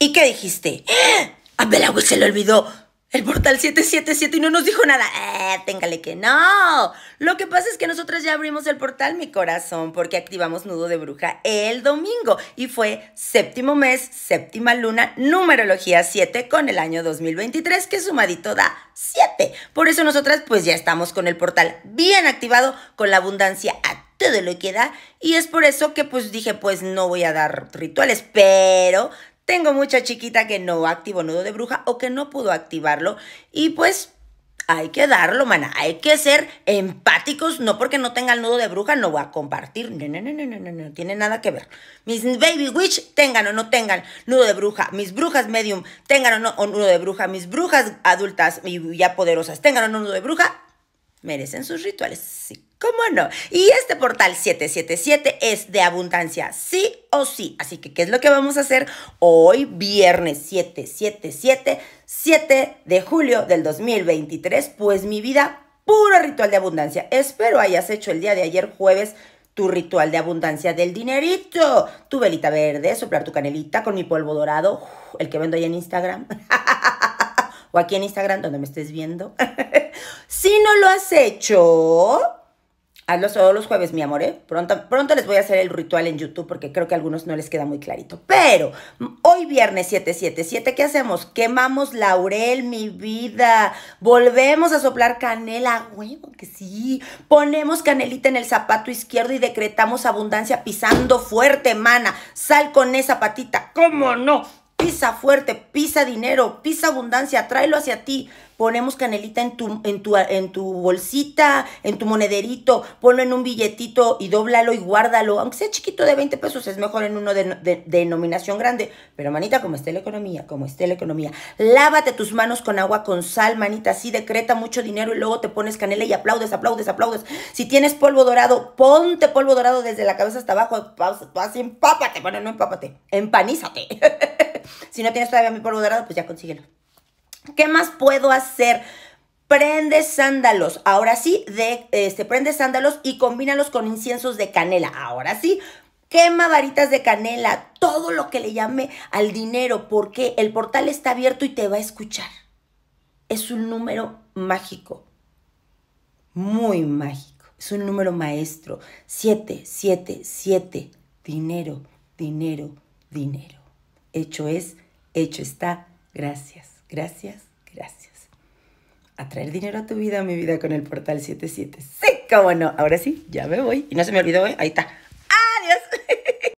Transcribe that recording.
¿Y qué dijiste? ¡Eh! ¡Ah! A Belagüe se le olvidó. El portal 777 y no nos dijo nada. Eh, téngale que no. Lo que pasa es que nosotras ya abrimos el portal, mi corazón, porque activamos Nudo de Bruja el domingo y fue séptimo mes, séptima luna, numerología 7 con el año 2023 que sumadito da 7. Por eso nosotras pues ya estamos con el portal bien activado, con la abundancia a todo lo que da. Y es por eso que pues dije, pues no voy a dar rituales, pero tengo mucha chiquita que no activó nudo de bruja o que no pudo activarlo y pues hay que darlo, mana. Hay que ser empáticos. No porque no tenga el nudo de bruja, no va a compartir. No, no, no, no, no, no, no tiene nada que ver. Mis baby witch, tengan o no tengan nudo de bruja. Mis brujas medium, tengan o no nudo de bruja. Mis brujas adultas y ya poderosas, tengan o no nudo de bruja, merecen sus rituales. Sí, cómo no. Y este portal 777 es de abundancia, sí o sí. Así que, ¿qué es lo que vamos a hacer hoy, viernes 7, 7, 7, 7 de julio del 2023? Pues mi vida, puro ritual de abundancia. Espero hayas hecho el día de ayer, jueves tu ritual de abundancia del dinerito, tu velita verde, soplar tu canelita con mi polvo dorado, el que vendo ahí en Instagram, o aquí en Instagram donde me estés viendo. si no lo has hecho, Hazlo todos los jueves, mi amor, ¿eh? Pronto, pronto les voy a hacer el ritual en YouTube porque creo que a algunos no les queda muy clarito. Pero hoy viernes 777, ¿qué hacemos? Quemamos laurel, mi vida. Volvemos a soplar canela, huevo, que sí. Ponemos canelita en el zapato izquierdo y decretamos abundancia pisando fuerte, mana. Sal con esa patita, ¿cómo no? Pisa fuerte, pisa dinero, pisa abundancia, tráelo hacia ti. Ponemos canelita en tu, en tu, en tu bolsita, en tu monederito, ponlo en un billetito y dóblalo y guárdalo. Aunque sea chiquito de 20 pesos, es mejor en uno de, denominación grande. Pero manita, como esté la economía, como esté la economía. Lávate tus manos con agua con sal, manita. Así decreta mucho dinero y luego te pones canela y aplaudes, aplaudes, aplaudes. Si tienes polvo dorado, ponte polvo dorado desde la cabeza hasta abajo. Así empápate, bueno, no empápate, empanízate. Si no tienes todavía mi polvo dorado, pues ya consíguelo. ¿Qué más puedo hacer? Prende sándalos, ahora sí, de, este, prende sándalos y combínalos con inciensos de canela, ahora sí. Quema varitas de canela, todo lo que le llame al dinero, porque el portal está abierto y te va a escuchar. Es un número mágico, muy mágico, es un número maestro. Siete, siete, siete. dinero, dinero, dinero. Hecho es Hecho está. Gracias, gracias, gracias. Atraer dinero a tu vida, a mi vida con el portal 77. Sí, cómo no. Ahora sí, ya me voy. Y no se me olvidó, ¿eh? ahí está.